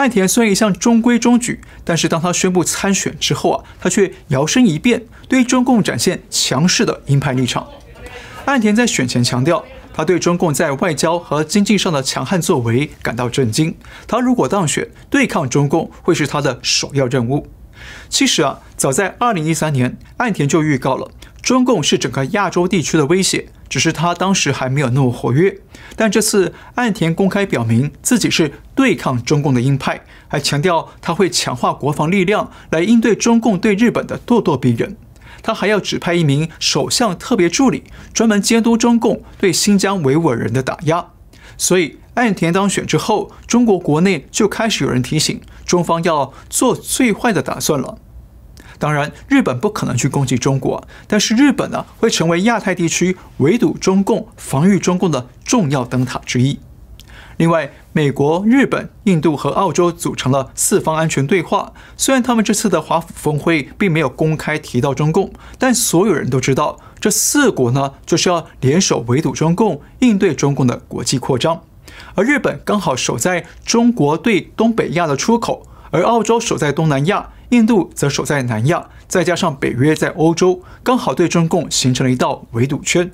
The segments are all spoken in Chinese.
岸田虽然一向中规中矩，但是当他宣布参选之后啊，他却摇身一变，对中共展现强势的鹰派立场。岸田在选前强调，他对中共在外交和经济上的强悍作为感到震惊。他如果当选，对抗中共会是他的首要任务。其实啊，早在2013年，岸田就预告了中共是整个亚洲地区的威胁。只是他当时还没有那么活跃，但这次岸田公开表明自己是对抗中共的鹰派，还强调他会强化国防力量来应对中共对日本的咄咄逼人。他还要指派一名首相特别助理，专门监督中共对新疆维稳人的打压。所以，岸田当选之后，中国国内就开始有人提醒中方要做最坏的打算了。当然，日本不可能去攻击中国，但是日本呢，会成为亚太地区围堵中共、防御中共的重要灯塔之一。另外，美国、日本、印度和澳洲组成了四方安全对话。虽然他们这次的华府峰会并没有公开提到中共，但所有人都知道，这四国呢就是要联手围堵中共、应对中共的国际扩张。而日本刚好守在中国对东北亚的出口，而澳洲守在东南亚。印度则守在南亚，再加上北约在欧洲，刚好对中共形成了一道围堵圈。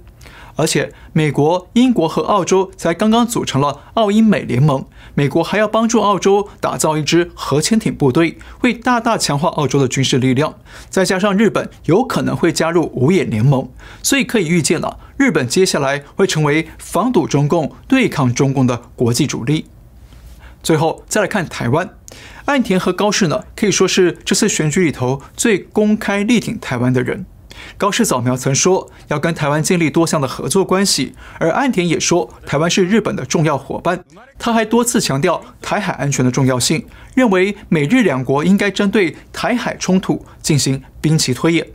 而且，美国、英国和澳洲才刚刚组成了“澳英美联盟”，美国还要帮助澳洲打造一支核潜艇部队，会大大强化澳洲的军事力量。再加上日本有可能会加入五眼联盟，所以可以预见了，日本接下来会成为防堵中共、对抗中共的国际主力。最后，再来看台湾。岸田和高市呢，可以说是这次选举里头最公开力挺台湾的人。高市早苗曾说要跟台湾建立多项的合作关系，而岸田也说台湾是日本的重要伙伴。他还多次强调台海安全的重要性，认为美日两国应该针对台海冲突进行兵棋推演。